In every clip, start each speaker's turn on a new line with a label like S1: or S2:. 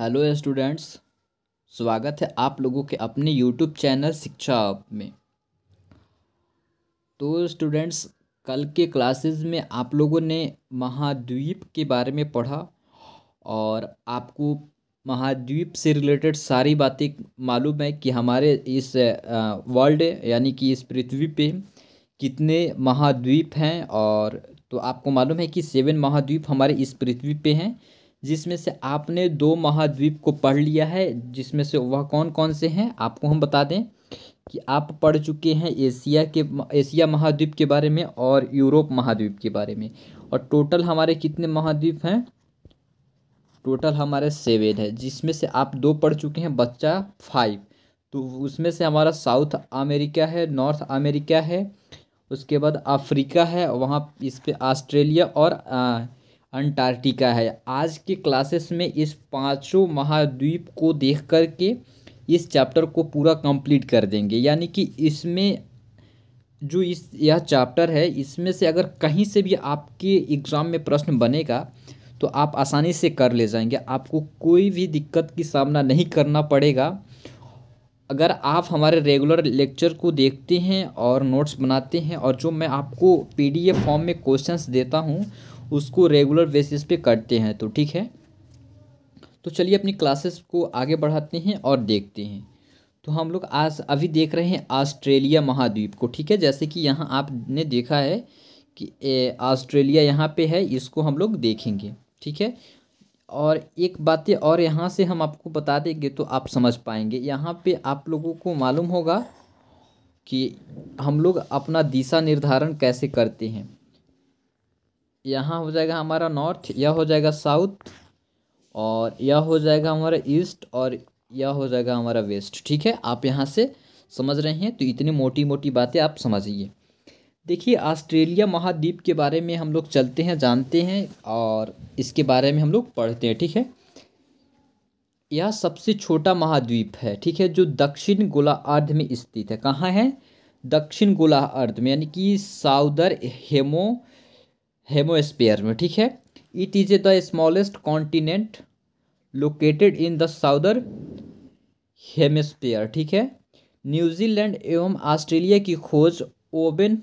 S1: hello students स्वागत है आप लोगों के अपने यूट्यूब चैनल शिक्षा में तो स्टूडेंट्स कल के क्लासेस में आप लोगों ने महाद्वीप के बारे में पढ़ा और आपको महाद्वीप से रिलेटेड सारी बातें मालूम है कि हमारे इस वर्ल्ड यानी कि इस पृथ्वी पे कितने महाद्वीप हैं और तो आपको मालूम है कि सेवन महाद्वीप हमारे इस पृथ्वी पे हैं जिसमें से आपने दो महाद्वीप को पढ़ लिया है जिसमें से वह कौन कौन से हैं आपको हम बता दें कि आप पढ़ चुके हैं एशिया के एशिया महाद्वीप के बारे में और यूरोप महाद्वीप के बारे में और टोटल हमारे कितने महाद्वीप हैं टोटल हमारे सेवन है जिसमें से आप दो पढ़ चुके हैं बच्चा फाइव तो उसमें से हमारा साउथ अमेरिका है नॉर्थ अमेरिका है उसके बाद अफ्रीका है वहाँ इस पर ऑस्ट्रेलिया और आ, अंटार्कटिका है आज के क्लासेस में इस पांचों महाद्वीप को देख कर के इस चैप्टर को पूरा कंप्लीट कर देंगे यानी कि इसमें जो इस यह चैप्टर है इसमें से अगर कहीं से भी आपके एग्ज़ाम में प्रश्न बनेगा तो आप आसानी से कर ले जाएंगे आपको कोई भी दिक्कत की सामना नहीं करना पड़ेगा अगर आप हमारे रेगुलर लेक्चर को देखते हैं और नोट्स बनाते हैं और जो मैं आपको पीडीएफ फॉर्म में क्वेश्चंस देता हूँ उसको रेगुलर बेसिस पे करते हैं तो ठीक है तो चलिए अपनी क्लासेस को आगे बढ़ाते हैं और देखते हैं तो हम लोग आज अभी देख रहे हैं ऑस्ट्रेलिया महाद्वीप को ठीक है जैसे कि यहाँ आपने देखा है कि ऑस्ट्रेलिया यहाँ पे है इसको हम लोग देखेंगे ठीक है और एक बातें और यहाँ से हम आपको बता देंगे तो आप समझ पाएंगे यहाँ पे आप लोगों को मालूम होगा कि हम लोग अपना दिशा निर्धारण कैसे करते हैं यहाँ हो जाएगा हमारा नॉर्थ यह हो जाएगा साउथ और यह हो जाएगा हमारा ईस्ट और यह हो जाएगा हमारा वेस्ट ठीक है आप यहाँ से समझ रहे हैं तो इतनी मोटी मोटी बातें आप समझिए देखिए ऑस्ट्रेलिया महाद्वीप के बारे में हम लोग चलते हैं जानते हैं और इसके बारे में हम लोग पढ़ते हैं ठीक है यह सबसे छोटा महाद्वीप है ठीक है जो दक्षिण गोलार्ध में स्थित है कहाँ है दक्षिण गोलार्ध में यानी कि साउदर हेमो हेमोस्पियर में ठीक है it is the smallest continent located in the southern hemisphere ठीक है न्यूजीलैंड एवं ऑस्ट्रेलिया की खोज ओबेन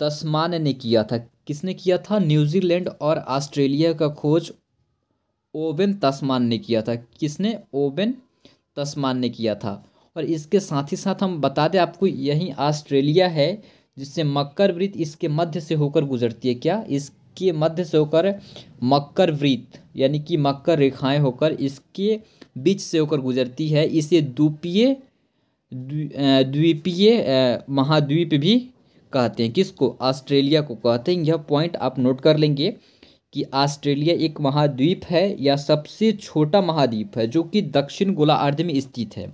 S1: तस्मान ने किया था किसने किया था न्यूजीलैंड और ऑस्ट्रेलिया का खोज ओबेन तस्मान ने किया था किसने ओबेन तस्मान ने किया था और इसके साथ ही साथ हम बता दें आपको यहीं ऑस्ट्रेलिया है जिससे मकर वृत्त इसके मध्य से होकर गुजरती है क्या इसके मध्य से होकर मकर वृत्त यानी कि मकर रेखाएं होकर इसके बीच से होकर गुजरती है इसे द्वीपीय द्वीपीय महाद्वीप भी कहते हैं किसको ऑस्ट्रेलिया को कहते हैं यह पॉइंट आप नोट कर लेंगे कि ऑस्ट्रेलिया एक महाद्वीप है या सबसे छोटा महाद्वीप है जो कि दक्षिण गोलार्ध में स्थित है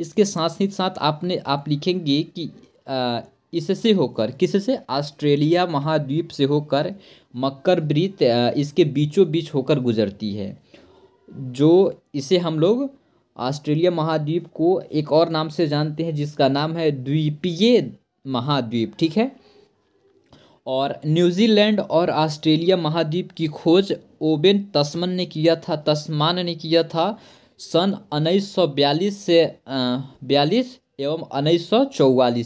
S1: इसके साथ ही साथ आपने आप लिखेंगे कि इससे होकर किससे ऑस्ट्रेलिया महाद्वीप से होकर मकर ब्रीत इसके बीचों बीच होकर गुजरती है जो इसे हम लोग ऑस्ट्रेलिया महाद्वीप को एक और नाम से जानते हैं जिसका नाम है द्वीपीय महाद्वीप ठीक है और न्यूजीलैंड और ऑस्ट्रेलिया महाद्वीप की खोज ओबेन तस्मन ने किया था तस्मान ने किया था सन उन्नीस से बयालीस एवं उन्नीस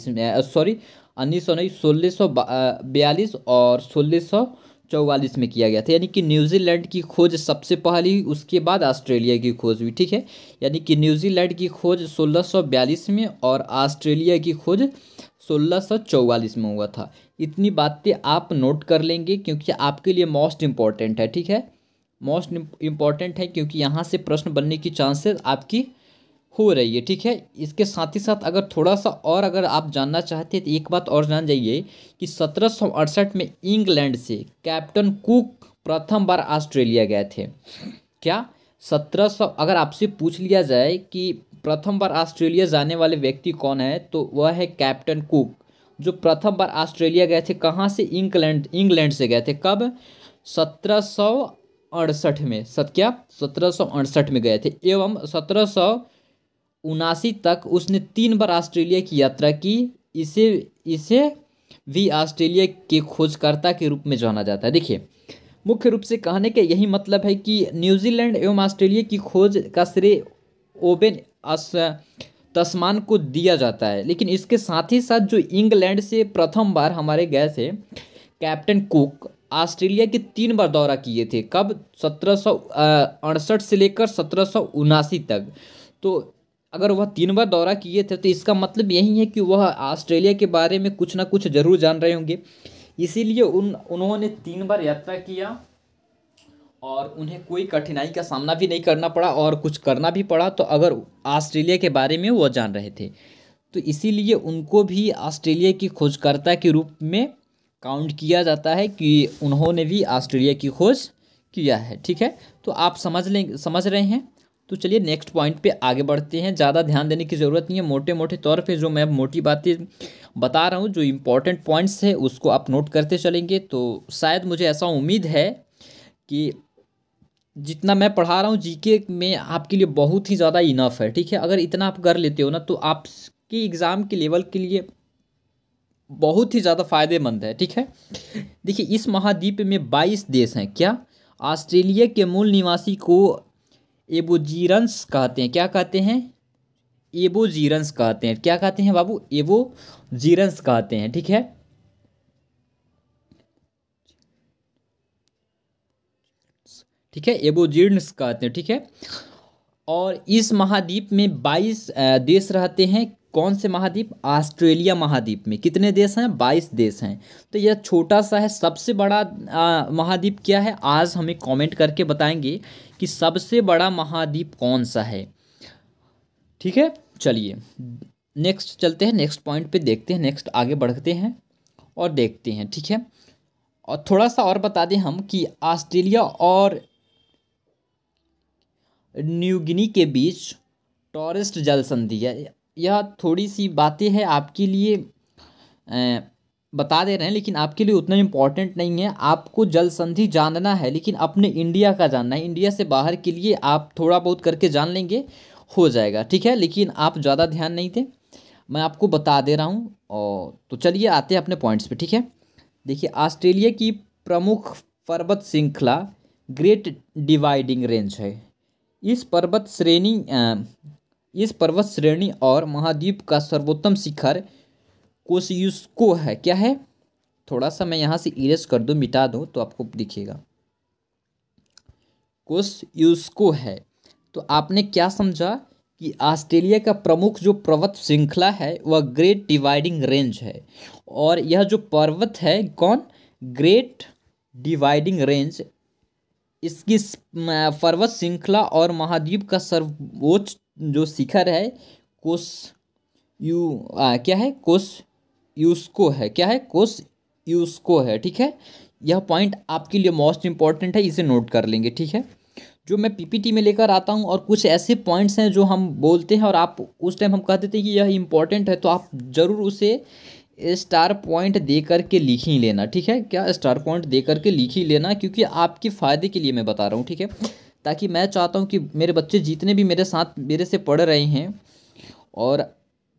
S1: में सॉरी उन्नीस सौ नहीं सोलह सौ बयालीस और सोलह सौ चौवालीस में किया गया था यानी कि न्यूजीलैंड की खोज सबसे पहली उसके बाद ऑस्ट्रेलिया की खोज हुई ठीक है यानी कि न्यूजीलैंड की खोज 1642 में और ऑस्ट्रेलिया की खोज 1644 में हुआ था इतनी बातें आप नोट कर लेंगे क्योंकि आपके लिए मोस्ट इम्पॉर्टेंट है ठीक है मोस्ट इम्पॉर्टेंट है क्योंकि यहाँ से प्रश्न बनने की चांसेस आपकी हो रही है ठीक है इसके साथ ही साथ अगर थोड़ा सा और अगर आप जानना चाहते हैं तो एक बात और जान जाइए कि सत्रह में इंग्लैंड से कैप्टन कुक प्रथम बार ऑस्ट्रेलिया गए थे क्या सत्रह सौ अगर आपसे पूछ लिया जाए कि प्रथम बार ऑस्ट्रेलिया जाने वाले व्यक्ति कौन है तो वह है कैप्टन कुक जो प्रथम बार ऑस्ट्रेलिया गए थे कहाँ से इंग्लैंड इंग्लैंड से गए थे कब सत्रह सौ अड़सठ में सत्या सत्रह सौ अड़सठ में गए थे एवं सत्रह सौ उनासी तक उसने तीन बार ऑस्ट्रेलिया की यात्रा की इसे इसे भी ऑस्ट्रेलिया के खोजकर्ता के रूप में जाना जाता है देखिए मुख्य रूप से कहने का यही मतलब है कि न्यूजीलैंड एवं ऑस्ट्रेलिया की खोज का श्रेय ओबेन तस्मान को दिया जाता है लेकिन इसके साथ ही साथ जो इंग्लैंड से प्रथम बार हमारे गए थे कैप्टन कुक ऑस्ट्रेलिया के तीन बार दौरा किए थे कब सत्रह से लेकर सत्रह तक तो अगर वह तीन बार दौरा किए थे तो इसका मतलब यही है कि वह ऑस्ट्रेलिया के बारे में कुछ ना कुछ जरूर जान रहे होंगे इसीलिए उन उन्होंने तीन बार यात्रा किया और उन्हें कोई कठिनाई का सामना भी नहीं करना पड़ा और कुछ करना भी पड़ा तो अगर ऑस्ट्रेलिया के बारे में वह जान रहे थे तो इसीलिए उनको भी ऑस्ट्रेलिया की खोजकर्ता के रूप में काउंट किया जाता है कि उन्होंने भी ऑस्ट्रेलिया की खोज किया है ठीक है तो आप समझ लें समझ रहे हैं तो चलिए नेक्स्ट पॉइंट पे आगे बढ़ते हैं ज़्यादा ध्यान देने की ज़रूरत नहीं है मोटे मोटे तौर पे जो मैं मोटी बातें बता रहा हूँ जो इम्पोर्टेंट पॉइंट्स है उसको आप नोट करते चलेंगे तो शायद मुझे ऐसा उम्मीद है कि जितना मैं पढ़ा रहा हूँ जीके में आपके लिए बहुत ही ज़्यादा इनफ है ठीक है अगर इतना आप कर लेते हो ना तो आपकी एग्ज़ाम के लेवल के लिए बहुत ही ज़्यादा फ़ायदेमंद है ठीक है देखिए इस महाद्वीप में बाईस देश हैं क्या ऑस्ट्रेलिया के मूल निवासी को एबोजीरंस कहते हैं क्या कहते हैं एबोजीरंस कहते हैं क्या कहते हैं बाबू एबोजीरंस कहते हैं ठीक है ठीक है एबोजीर्णस कहते हैं ठीक है और इस महाद्वीप में 22 देश रहते हैं कौन से महाद्वीप ऑस्ट्रेलिया महाद्वीप में कितने देश हैं बाईस देश हैं तो यह छोटा सा है सबसे बड़ा महाद्वीप क्या है आज हमें कमेंट करके बताएंगे कि सबसे बड़ा महाद्वीप कौन सा है ठीक है चलिए नेक्स्ट चलते हैं नेक्स्ट पॉइंट पे देखते हैं नेक्स्ट आगे बढ़ते हैं और देखते हैं ठीक है और थोड़ा सा और बता दें हम कि ऑस्ट्रेलिया और न्यूगिनी के बीच टॉरेस्ट जल संधि है यह थोड़ी सी बातें हैं आपके लिए बता दे रहे हैं लेकिन आपके लिए उतना इम्पॉर्टेंट नहीं है आपको जल संधि जानना है लेकिन अपने इंडिया का जानना है इंडिया से बाहर के लिए आप थोड़ा बहुत करके जान लेंगे हो जाएगा ठीक है लेकिन आप ज़्यादा ध्यान नहीं दें मैं आपको बता दे रहा हूँ और तो चलिए आते हैं अपने पॉइंट्स पे ठीक है देखिए ऑस्ट्रेलिया की प्रमुख पर्वत श्रृंखला ग्रेट डिवाइडिंग रेंज है इस पर्वत श्रेणी इस पर्वत श्रेणी और महाद्वीप का सर्वोत्तम शिखर कोशियुस्को है क्या है थोड़ा सा मैं यहाँ से इरेज कर दूँ मिटा दूँ तो आपको दिखेगा कोसियुस्को है तो आपने क्या समझा कि ऑस्ट्रेलिया का प्रमुख जो पर्वत श्रृंखला है वह ग्रेट डिवाइडिंग रेंज है और यह जो पर्वत है कौन ग्रेट डिवाइडिंग रेंज इसकी पर्वत श्रृंखला और महाद्वीप का सर्वोच्च जो शिखर है कोस यू आ, क्या है कोस यूस्को है क्या है कोस यूस्को है ठीक है यह पॉइंट आपके लिए मोस्ट इंपॉर्टेंट है इसे नोट कर लेंगे ठीक है जो मैं पीपीटी में लेकर आता हूँ और कुछ ऐसे पॉइंट्स हैं जो हम बोलते हैं और आप उस टाइम हम कह देते हैं कि यह इम्पॉर्टेंट है तो आप ज़रूर उसे स्टार पॉइंट दे करके लिख ही लेना ठीक है क्या स्टार पॉइंट दे करके लिख ही लेना क्योंकि आपके फ़ायदे के लिए मैं बता रहा हूँ ठीक है ताकि मैं चाहता हूँ कि मेरे बच्चे जितने भी मेरे साथ मेरे से पढ़ रहे हैं और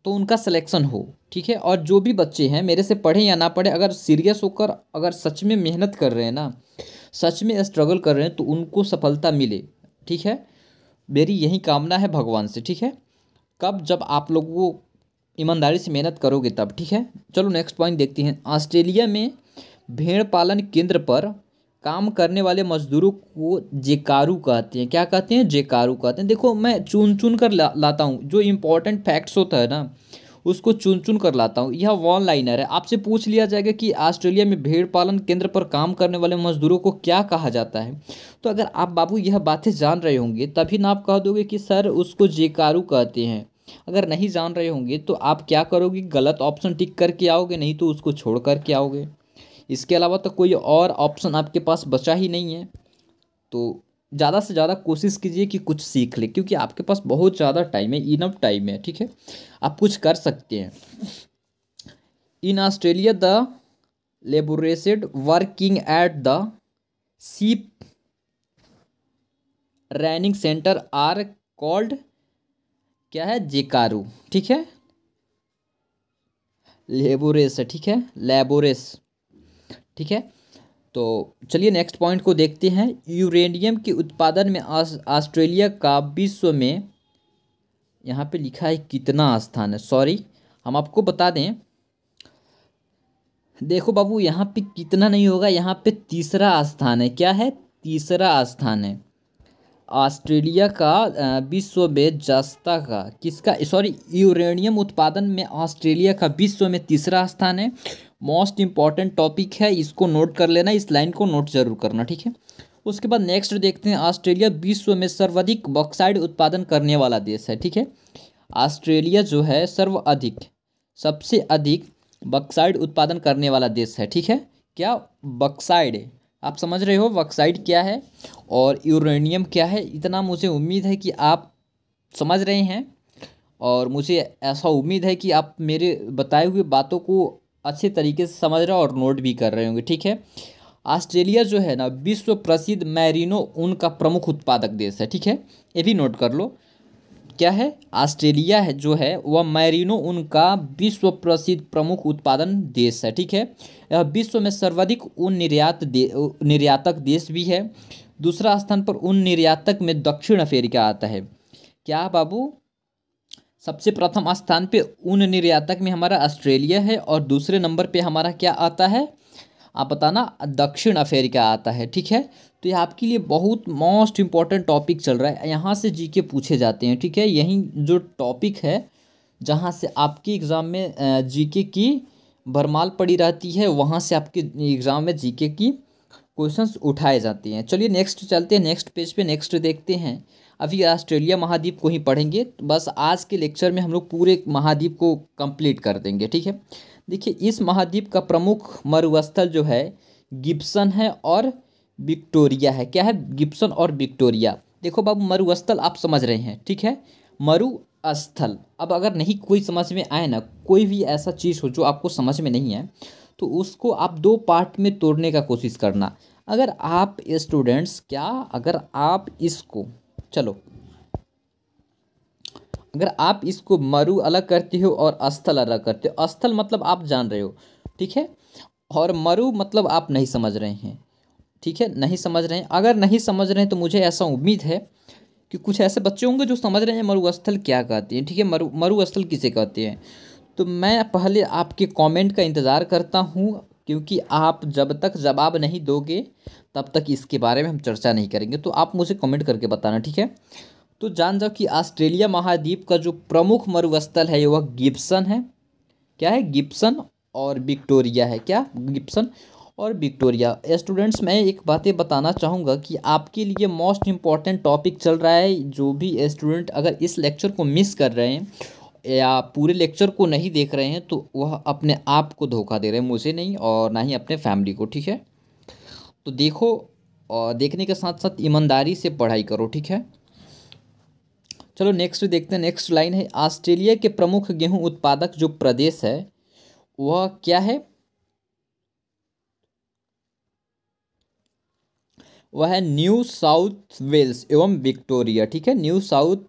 S1: तो उनका सिलेक्शन हो ठीक है और जो भी बच्चे हैं मेरे से पढ़े या ना पढ़े अगर सीरियस होकर अगर सच में मेहनत कर रहे हैं ना सच में स्ट्रगल कर रहे हैं तो उनको सफलता मिले ठीक है मेरी यही कामना है भगवान से ठीक है कब जब आप लोगों को ईमानदारी से मेहनत करोगे तब ठीक है चलो नेक्स्ट पॉइंट देखते हैं ऑस्ट्रेलिया में भेड़ पालन केंद्र पर काम करने वाले मजदूरों को जेकारू कहते हैं क्या कहते हैं जेकारू कहते हैं देखो मैं चुन चुन कर ला, लाता हूँ जो इम्पोर्टेंट फैक्ट्स होता है ना उसको चुन चुन कर लाता हूँ यह वन लाइनर है आपसे पूछ लिया जाएगा कि ऑस्ट्रेलिया में भेड़ पालन केंद्र पर काम करने वाले मजदूरों को क्या कहा जाता है तो अगर आप बाबू यह बातें जान रहे होंगे तभी ना आप कह दोगे कि सर उसको जेकारू कहते हैं अगर नहीं जान रहे होंगे तो आप क्या करोगे गलत ऑप्शन टिक करके आओगे नहीं तो उसको छोड़ करके आओगे इसके अलावा तो कोई और ऑप्शन आपके पास बचा ही नहीं है तो ज़्यादा से ज़्यादा कोशिश कीजिए कि कुछ सीख ले क्योंकि आपके पास बहुत ज़्यादा टाइम है इनफ टाइम है ठीक है आप कुछ कर सकते हैं in Australia the labourers working at the sheep rearing centre are called क्या है जेकारू ठीक है लेबोरेस ठीक है लेबोरेस ठीक है तो चलिए नेक्स्ट पॉइंट को देखते हैं यूरेनियम के उत्पादन में ऑस्ट्रेलिया का विश्व में यहाँ पे लिखा है कितना स्थान है सॉरी हम आपको बता दें देखो बाबू यहाँ पे कितना नहीं होगा यहाँ पे तीसरा स्थान है क्या है तीसरा स्थान है ऑस्ट्रेलिया का विश्व में जस्ता का किसका सॉरी यूरेनियम उत्पादन में ऑस्ट्रेलिया का विश्व में तीसरा स्थान है मोस्ट इंपॉर्टेंट टॉपिक है इसको नोट कर लेना इस लाइन को नोट जरूर करना ठीक है उसके बाद नेक्स्ट देखते हैं ऑस्ट्रेलिया विश्व में सर्वाधिक बॉक्साइड उत्पादन करने वाला देश है ठीक है ऑस्ट्रेलिया जो है सर्वाधिक सबसे अधिक बक्साइड उत्पादन करने वाला देश है ठीक है क्या बक्साइड आप समझ रहे हो बक्साइड क्या है और यूरेनियम क्या है इतना मुझे उम्मीद है कि आप समझ रहे हैं और मुझे ऐसा उम्मीद है कि आप मेरे बताए हुए बातों को अच्छे तरीके से समझ रहे हो और नोट भी कर रहे होंगे ठीक है ऑस्ट्रेलिया जो है ना विश्व प्रसिद्ध मैरिनो ऊन का प्रमुख उत्पादक देश है ठीक है ये भी नोट कर लो क्या है ऑस्ट्रेलिया है जो है वह मैरिनो ऊन का विश्व प्रसिद्ध प्रमुख उत्पादन देश है ठीक है यह विश्व में सर्वाधिक ऊन निर्यात दे निर्यातक देश भी है दूसरा स्थान पर ऊन निर्यातक में दक्षिण अफ्रीका आता है क्या बाबू सबसे प्रथम स्थान पे उन निर्यातक में हमारा ऑस्ट्रेलिया है और दूसरे नंबर पे हमारा क्या आता है आप बताना दक्षिण अफ्रीका आता है ठीक है तो ये आपके लिए बहुत मोस्ट इम्पॉर्टेंट टॉपिक चल रहा है यहाँ से जी के पूछे जाते हैं ठीक है यही जो टॉपिक है जहाँ से आपकी एग्ज़ाम में जी के की भरमाल पड़ी रहती है वहाँ से आपके एग्ज़ाम में जी के की क्वेश्चंस उठाए जाते हैं चलिए नेक्स्ट चलते हैं नेक्स्ट पेज पे नेक्स्ट देखते हैं अभी ऑस्ट्रेलिया महाद्वीप को ही पढ़ेंगे तो बस आज के लेक्चर में हम लोग पूरे महाद्वीप को कंप्लीट कर देंगे ठीक है देखिए इस महाद्वीप का प्रमुख मरुस्थल जो है गिप्सन है और विक्टोरिया है क्या है गिप्सन और विक्टोरिया देखो बाबू मरुस्थल आप समझ रहे हैं ठीक है मरु स्थल अब अगर नहीं कोई समझ में आए ना कोई भी ऐसा चीज़ हो जो आपको समझ में नहीं है तो उसको आप दो पार्ट में तोड़ने का कोशिश करना अगर आप स्टूडेंट्स क्या अगर आप इसको चलो अगर आप इसको मरु अलग करते हो और स्थल अलग करते हो स्थल मतलब आप जान रहे हो ठीक है और मरु मतलब आप नहीं समझ रहे हैं ठीक है नहीं समझ रहे हैं अगर नहीं समझ रहे हैं तो मुझे ऐसा उम्मीद है कि कुछ ऐसे बच्चे होंगे जो समझ रहे हैं मरुस्थल क्या कहते हैं ठीक है मरु मरुस्थल किसे कहते हैं तो मैं पहले आपके कमेंट का इंतज़ार करता हूँ क्योंकि आप जब तक जवाब नहीं दोगे तब तक इसके बारे में हम चर्चा नहीं करेंगे तो आप मुझे कमेंट करके बताना ठीक है तो जान जाओ कि ऑस्ट्रेलिया महाद्वीप का जो प्रमुख मरुस्थल है वह गिप्सन है क्या है गिप्सन और विक्टोरिया है क्या गिप्सन और विक्टोरिया स्टूडेंट्स मैं एक बातें बताना चाहूँगा कि आपके लिए मोस्ट इम्पॉर्टेंट टॉपिक चल रहा है जो भी स्टूडेंट अगर इस लेक्चर को मिस कर रहे हैं या पूरे लेक्चर को नहीं देख रहे हैं तो वह अपने आप को धोखा दे रहे हैं मुझे नहीं और ना ही अपने फैमिली को ठीक है तो देखो और देखने के साथ साथ ईमानदारी से पढ़ाई करो ठीक है चलो नेक्स्ट देखते हैं नेक्स्ट लाइन है ऑस्ट्रेलिया के प्रमुख गेहूं उत्पादक जो प्रदेश है वह क्या है वह है न्यू साउथ वेल्स एवं विक्टोरिया ठीक है न्यू साउथ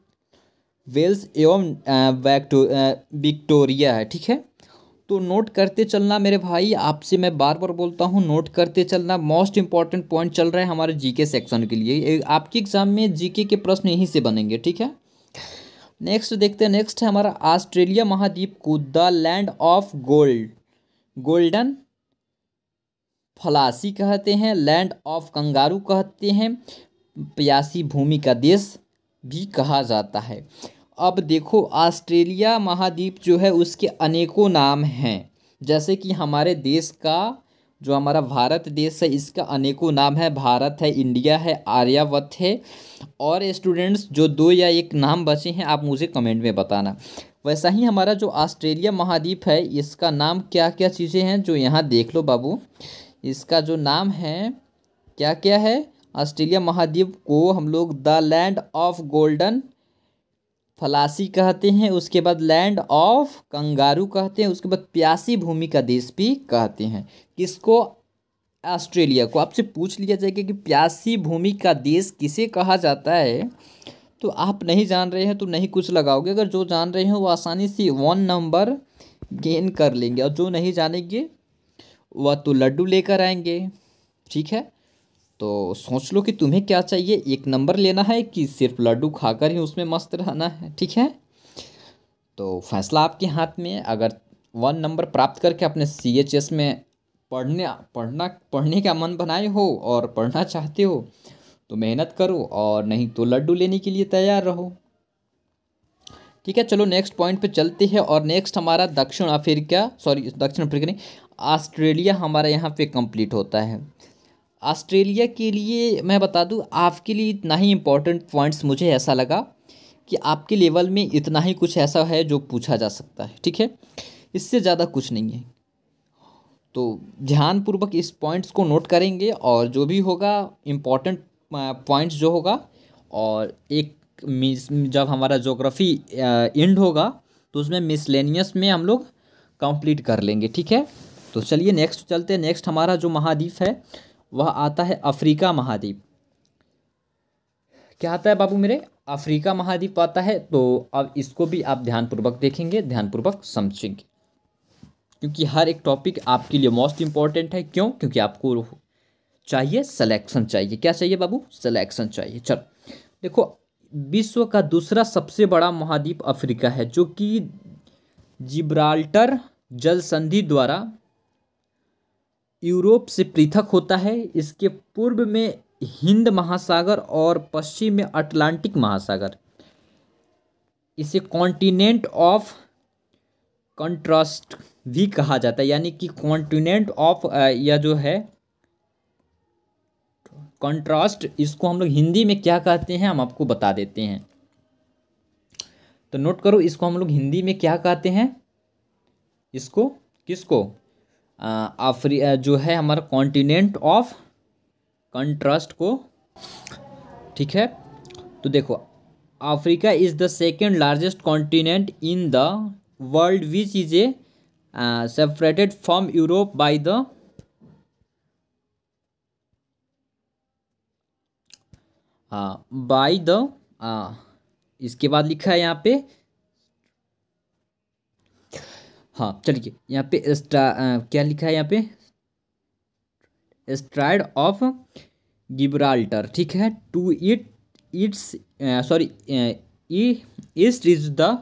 S1: वेल्स एवं वैक्टो विक्टोरिया है ठीक है तो नोट करते चलना मेरे भाई आपसे मैं बार बार बोलता हूँ नोट करते चलना मोस्ट इंपॉर्टेंट पॉइंट चल रहा है हमारे जीके सेक्शन के लिए आपके एग्जाम में जीके के प्रश्न यहीं से बनेंगे ठीक है नेक्स्ट देखते हैं नेक्स्ट है हमारा ऑस्ट्रेलिया महाद्वीप को the land of gold golden fleece कहते हैं लैंड ऑफ कंगारू कहते हैं प्यासी भूमि का देश भी कहा जाता है अब देखो ऑस्ट्रेलिया महाद्वीप जो है उसके अनेकों नाम हैं जैसे कि हमारे देश का जो हमारा भारत देश है इसका अनेकों नाम है भारत है इंडिया है आर्यावत है और स्टूडेंट्स जो दो या एक नाम बचे हैं आप मुझे कमेंट में बताना वैसा ही हमारा जो ऑस्ट्रेलिया महाद्वीप है इसका नाम क्या क्या चीज़ें हैं जो यहाँ देख लो बाबू इसका जो नाम है क्या क्या है ऑस्ट्रेलिया महाद्वीप को हम लोग the land of golden fleece कहते हैं उसके बाद लैंड ऑफ कंगारू कहते हैं उसके बाद प्यासी भूमि का देश भी कहते हैं किसको ऑस्ट्रेलिया को आपसे पूछ लिया जाएगा कि प्यासी भूमि का देश किसे कहा जाता है तो आप नहीं जान रहे हैं तो नहीं कुछ लगाओगे अगर जो जान रहे हैं वो आसानी से वन नंबर गेन कर लेंगे और जो नहीं जानेंगे वह तो लड्डू लेकर आएंगे ठीक है तो सोच लो कि तुम्हें क्या चाहिए एक नंबर लेना है कि सिर्फ लड्डू खाकर ही उसमें मस्त रहना है ठीक है तो फैसला आपके हाथ में अगर वन नंबर प्राप्त करके अपने सी एच एस में पढ़ने पढ़ना पढ़ने का मन बनाए हो और पढ़ना चाहते हो तो मेहनत करो और नहीं तो लड्डू लेने के लिए तैयार रहो ठीक है चलो नेक्स्ट पॉइंट पे चलते हैं और नेक्स्ट हमारा दक्षिण अफ्रीका सॉरी दक्षिण अफ्रीका नहीं ऑस्ट्रेलिया हमारा यहाँ पे कंप्लीट होता है ऑस्ट्रेलिया के लिए मैं बता दूँ आपके लिए इतना ही इम्पोर्टेंट पॉइंट्स मुझे ऐसा लगा कि आपके लेवल में इतना ही कुछ ऐसा है जो पूछा जा सकता है ठीक है इससे ज़्यादा कुछ नहीं है तो ध्यानपूर्वक इस पॉइंट्स को नोट करेंगे और जो भी होगा इम्पॉर्टेंट पॉइंट्स जो होगा और एक जब हमारा जोग्राफी एंड होगा तो उसमें मिसलेनियस में हम लोग कंप्लीट कर लेंगे ठीक है तो चलिए नेक्स्ट चलते हैं नेक्स्ट हमारा जो महाद्वीप है वह आता है अफ्रीका महाद्वीप क्या आता है बाबू मेरे अफ्रीका महाद्वीप आता है तो अब इसको भी आप ध्यानपूर्वक देखेंगे ध्यानपूर्वक समझेंगे क्योंकि हर एक टॉपिक आपके लिए मोस्ट इम्पॉर्टेंट है क्यों क्योंकि आपको चाहिए सिलेक्शन चाहिए क्या चाहिए बाबू सिलेक्शन चाहिए चलो देखो विश्व का दूसरा सबसे बड़ा महाद्वीप अफ्रीका है जो कि जिब्राल्टर जल संधि द्वारा यूरोप से पृथक होता है इसके पूर्व में हिंद महासागर और पश्चिम में अटलांटिक महासागर इसे कॉन्टिनेंट ऑफ कंट्रास्ट भी कहा जाता है यानी कि कॉन्टिनेंट ऑफ या जो है कंट्रास्ट इसको हम लोग हिंदी में क्या कहते हैं हम आपको बता देते हैं तो नोट करो इसको हम लोग हिंदी में क्या कहते हैं इसको किसको अफ्री जो है हमारा कॉन्टिनेंट ऑफ कंट्रास्ट को ठीक है तो देखो Africa is the second largest continent in the world which is a separated from Europe by the by the इसके बाद लिखा है यहाँ पे हाँ चलिए यहाँ पे स्ट्रा क्या लिखा है यहाँ पे स्ट्राइड ऑफ गिब्राल्टर ठीक है to it it's sorry east is the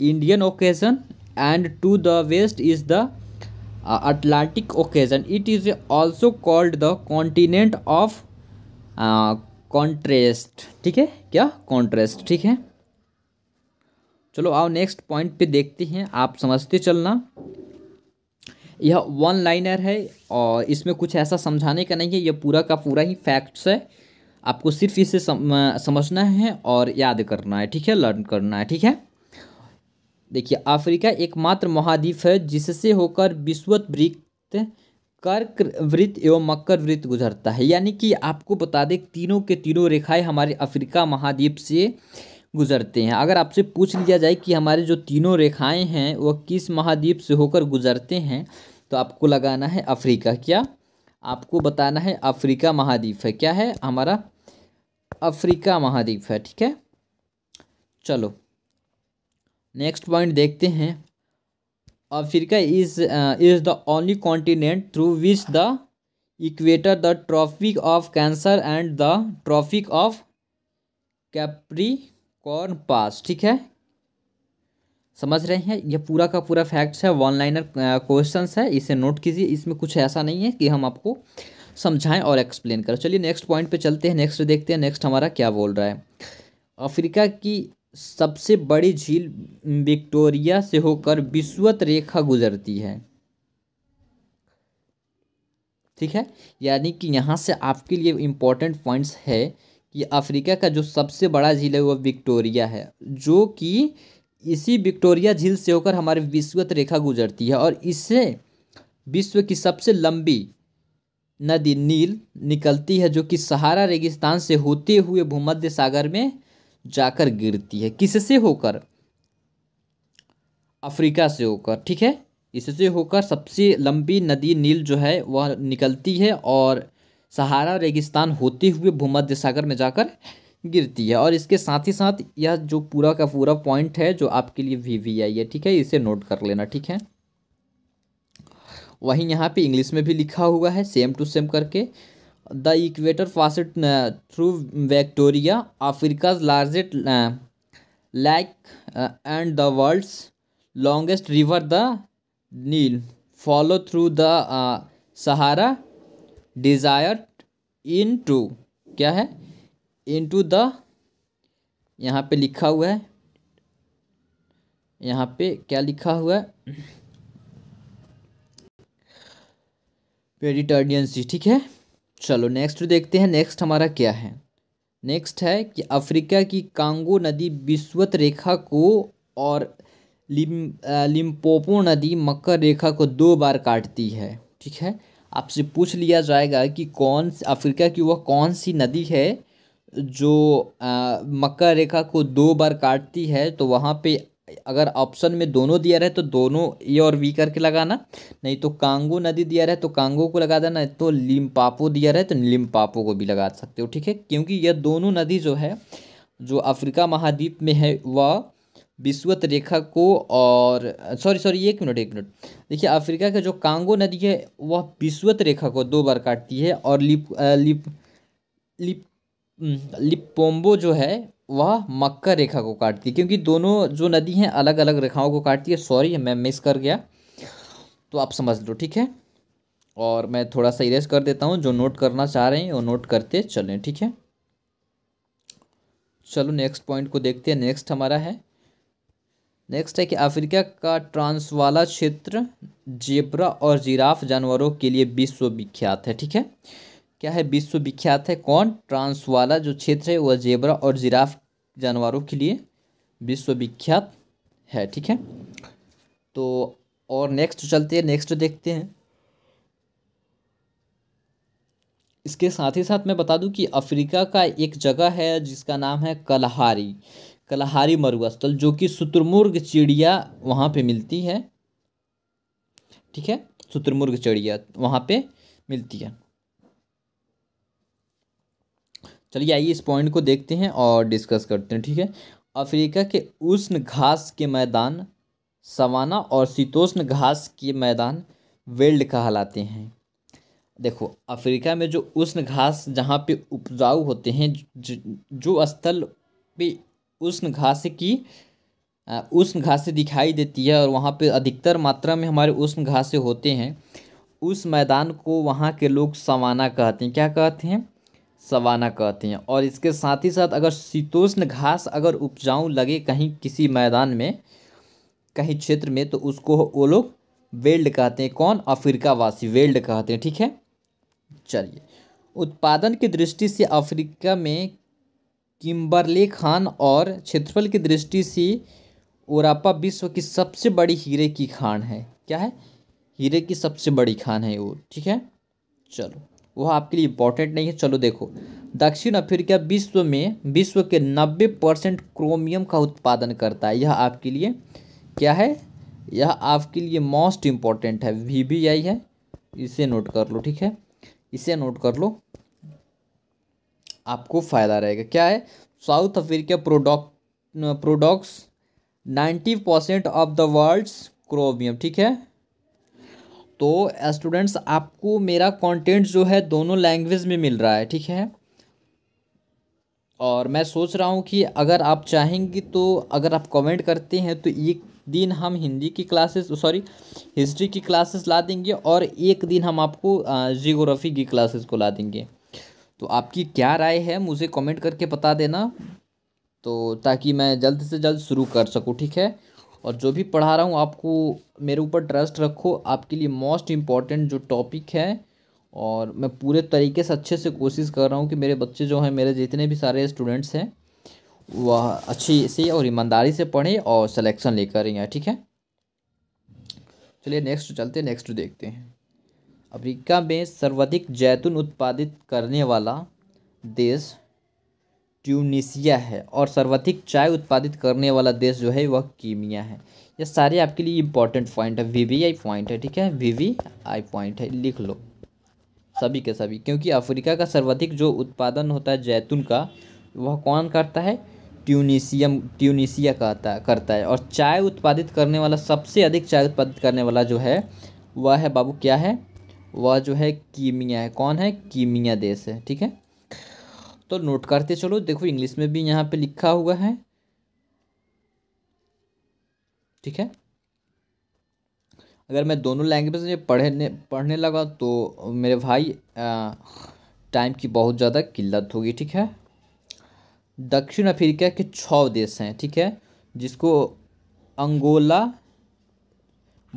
S1: Indian ocean and to the west is the Atlantic ocean it is also called the continent of contrast ठीक है क्या कॉन्ट्रेस्ट ठीक है चलो आओ नेक्स्ट पॉइंट पे देखते हैं आप समझते चलना यह वन लाइनर है और इसमें कुछ ऐसा समझाने का नहीं है यह पूरा का पूरा ही फैक्ट्स है आपको सिर्फ इसे सम, समझना है और याद करना है ठीक है लर्न करना है ठीक है देखिए अफ्रीका एकमात्र महाद्वीप है जिससे होकर विश्वत वृत्त कर्क वृत्त एवं मकर वृत्त गुजरता है यानी कि आपको बता दें तीनों के तीनों रेखाएं हमारे अफ्रीका महाद्वीप से गुजरते हैं अगर आपसे पूछ लिया जाए कि हमारे जो तीनों रेखाएं हैं वह किस महाद्वीप से होकर गुजरते हैं तो आपको लगाना है अफ्रीका क्या आपको बताना है अफ्रीका महाद्वीप है क्या है हमारा अफ्रीका महाद्वीप है ठीक है चलो नेक्स्ट पॉइंट देखते हैं Africa is is the only continent through which the equator the tropic of cancer and the tropic of Capricorn pass ठीक है समझ रहे हैं यह पूरा का पूरा फैक्ट्स है वन लाइनर क्वेश्चन है इसे नोट कीजिए इसमें कुछ ऐसा नहीं है कि हम आपको समझाएं और एक्सप्लेन करें चलिए नेक्स्ट पॉइंट पे चलते हैं नेक्स्ट देखते हैं नेक्स्ट हमारा क्या बोल रहा है अफ्रीका की सबसे बड़ी झील विक्टोरिया से होकर विश्वत रेखा गुजरती है ठीक है यानी कि यहाँ से आपके लिए इम्पोर्टेंट पॉइंट्स है कि अफ्रीका का जो सबसे बड़ा झील है वह विक्टोरिया है जो कि इसी विक्टोरिया झील से होकर हमारी विश्वत रेखा गुजरती है और इससे विश्व की सबसे लंबी नदी नील निकलती है जो कि सहारा रेगिस्तान से होते हुए भूमध्य सागर में जाकर गिरती है किससे होकर अफ्रीका से होकर ठीक है इससे होकर सबसे लंबी नदी नील जो है वह निकलती है और सहारा रेगिस्तान होते हुए भूमध्य सागर में जाकर गिरती है और इसके साथ ही साथ यह जो पूरा का पूरा पॉइंट है जो आपके लिए वी वी आई है ठीक है इसे नोट कर लेना ठीक है वहीं यहाँ पे इंग्लिश में भी लिखा हुआ है सेम टू सेम करके the equator passes through Victoria Africa's largest lake and the world's longest river the Nile flows through the Sahara desert into क्या है इन टू द यहाँ पे लिखा हुआ है यहाँ पे क्या लिखा हुआ है पेडिटर्नियन सी ठीक है चलो नेक्स्ट देखते हैं नेक्स्ट हमारा क्या है नेक्स्ट है कि अफ्रीका की कांगो नदी विश्वत रेखा को और लिम लिम्पोपो नदी मकर रेखा को दो बार काटती है ठीक है आपसे पूछ लिया जाएगा कि कौन अफ्रीका की वह कौन सी नदी है जो मक्का रेखा को दो बार काटती है तो वहाँ पे अगर ऑप्शन में दोनों दिया रहे तो दोनों ए और वी करके लगाना नहीं तो कांगो नदी दिया रहे तो कांगो को लगा देना तो लिम्पापो दिया रहे तो लिम्पापो को भी लगा सकते हो ठीक है क्योंकि यह दोनों नदी जो है जो अफ्रीका महाद्वीप में है वह विश्वत रेखा को और सॉरी सॉरी एक मिनट एक मिनट देखिए अफ्रीका का जो कांगो नदी है वह विश्वत रेखा को दो बार काटती है और लिप लिप लिप लिपोम्बो जो है वह मक्का रेखा को काटती है क्योंकि दोनों जो नदी हैं अलग अलग रेखाओं को काटती है सॉरी मैं मिस कर गया तो आप समझ लो ठीक है और मैं थोड़ा सा इरेज कर देता हूँ जो नोट करना चाह रहे हैं वो नोट करते चलें ठीक है चलो नेक्स्ट पॉइंट को देखते हैं नेक्स्ट हमारा है नेक्स्ट है कि अफ्रीका का ट्रांसवाला क्षेत्र जेबरा और जिराफ जानवरों के लिए विश्वविख्यात है ठीक है क्या है विश्वविख्यात है कौन ट्रांसवाला जो क्षेत्र है वह जेबरा और जिराफ जानवरों के लिए विश्वविख्यात है ठीक है तो और नेक्स्ट चलते हैं नेक्स्ट देखते हैं इसके साथ ही साथ मैं बता दूं कि अफ्रीका का एक जगह है जिसका नाम है कलहारी कलाहारी मरुस्थल जो कि शुतुरमुर्ग चिड़िया वहाँ पे मिलती है ठीक है शुतुरमुर्ग चिड़िया वहाँ पे मिलती है चलिए आइए इस पॉइंट को देखते हैं और डिस्कस करते हैं ठीक है अफ्रीका के उष्ण घास के मैदान सवाना और शीतोष्ण घास के मैदान वेल्ड कहलाते हैं देखो अफ्रीका में जो उष्ण घास जहाँ पे उपजाऊ होते हैं जो, जो स्थल पे उष्ण घास की उष्ण घासें दिखाई देती है और वहाँ पे अधिकतर मात्रा में हमारे उष्ण घासें होते हैं उस मैदान को वहाँ के लोग सवाना कहते हैं क्या कहते हैं सवाना कहते हैं और इसके साथ ही साथ अगर शीतोष्ण घास अगर उपजाऊ लगे कहीं किसी मैदान में कहीं क्षेत्र में तो उसको वो लोग वेल्ड कहते हैं कौन अफ्रीका वासी वेल्ड कहते हैं ठीक है चलिए उत्पादन की दृष्टि से अफ्रीका में किम्बरली खान और क्षेत्रफल की दृष्टि से ओरापा विश्व की सबसे बड़ी हीरे की खान है क्या है हीरे की सबसे बड़ी खान है वो ठीक है चलो वह आपके लिए इम्पोर्टेंट नहीं है चलो देखो दक्षिण अफ्रीका विश्व में विश्व के नब्बे परसेंट क्रोमियम का उत्पादन करता है यह आपके लिए क्या है यह आपके लिए मोस्ट इम्पॉर्टेंट है वी है इसे नोट कर लो ठीक है इसे नोट कर लो आपको फ़ायदा रहेगा क्या है South Africa product products ninety percent of the world's chromium ठीक है तो स्टूडेंट्स आपको मेरा कंटेंट जो है दोनों लैंग्वेज में मिल रहा है ठीक है और मैं सोच रहा हूँ कि अगर आप चाहेंगे तो अगर आप कमेंट करते हैं तो एक दिन हम हिंदी की क्लासेस सॉरी हिस्ट्री की क्लासेस ला देंगे और एक दिन हम आपको जियोग्राफी की क्लासेस को ला देंगे तो आपकी क्या राय है मुझे कमेंट करके बता देना तो ताकि मैं जल्द से जल्द शुरू कर सकूँ ठीक है और जो भी पढ़ा रहा हूँ आपको मेरे ऊपर ट्रस्ट रखो आपके लिए मोस्ट इम्पॉर्टेंट जो टॉपिक है और मैं पूरे तरीके से अच्छे से कोशिश कर रहा हूँ कि मेरे बच्चे जो हैं मेरे जितने भी सारे स्टूडेंट्स हैं वह अच्छी से और ईमानदारी से पढ़ें और सिलेक्शन लेकर आए ठीक है चलिए नेक्स्ट चलते नेक्स्ट देखते हैं अफ्रीका में सर्वाधिक जैतून उत्पादित करने वाला देश ट्यूनिशिया है और सर्वाधिक चाय उत्पादित करने वाला देश जो है वह कीमिया है ये सारे आपके लिए इंपॉर्टेंट पॉइंट है वी वी आई पॉइंट है ठीक है वी वी आई पॉइंट है लिख लो सभी के सभी क्योंकि अफ्रीका का सर्वाधिक जो उत्पादन होता है जैतून का वह कौन करता है ट्यूनिसियम ट्यूनिसिया करता करता है और चाय उत्पादित करने वाला सबसे अधिक चाय उत्पादित करने वाला जो है वह है बाबू क्या है वह जो है कीमिया है कौन है कीमिया देश है ठीक है तो नोट करते चलो देखो इंग्लिश में भी यहाँ पे लिखा हुआ है ठीक है अगर मैं दोनों लैंग्वेज में पढ़ने पढ़ने लगा तो मेरे भाई टाइम की बहुत ज़्यादा किल्लत होगी ठीक है दक्षिण अफ्रीका के छः देश हैं ठीक है जिसको अंगोला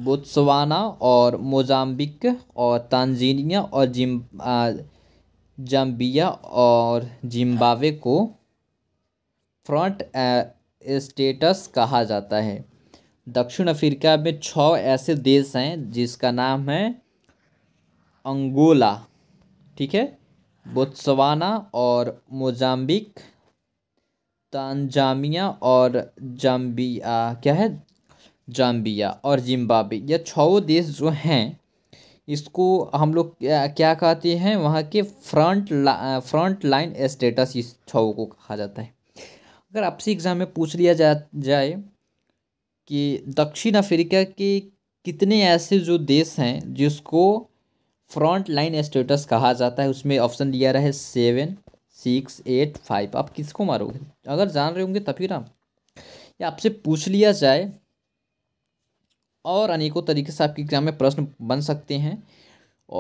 S1: बोत्सवाना और मोजाम्बिक और तानजीनिया और जिम जम्बिया और जिम्बावे को फ्रंट स्टेटस कहा जाता है दक्षिण अफ्रीका में छः ऐसे देश हैं जिसका नाम है अंगोला ठीक है बोत्सवाना और मोजाम्बिक तांजामिया और जाम्बिया क्या है जाम्बिया और जिम्बाबे यह छो देश जो हैं इसको हम लोग क्या कहते हैं वहाँ के फ्रंट ला, फ्रंट लाइन स्टेटस इस छओ को कहा जाता है अगर आपसे एग्ज़ाम में पूछ लिया जा जाए कि दक्षिण अफ्रीका के कितने ऐसे जो देश हैं जिसको फ्रंट लाइन स्टेटस कहा जाता है उसमें ऑप्शन दिया रहा है सेवन सिक्स एट फाइव आप किसको मारोगे अगर जान रहे होंगे तभी ना या आपसे पूछ लिया जाए और अनेकों तरीके से आपके एग्ज़ाम में प्रश्न बन सकते हैं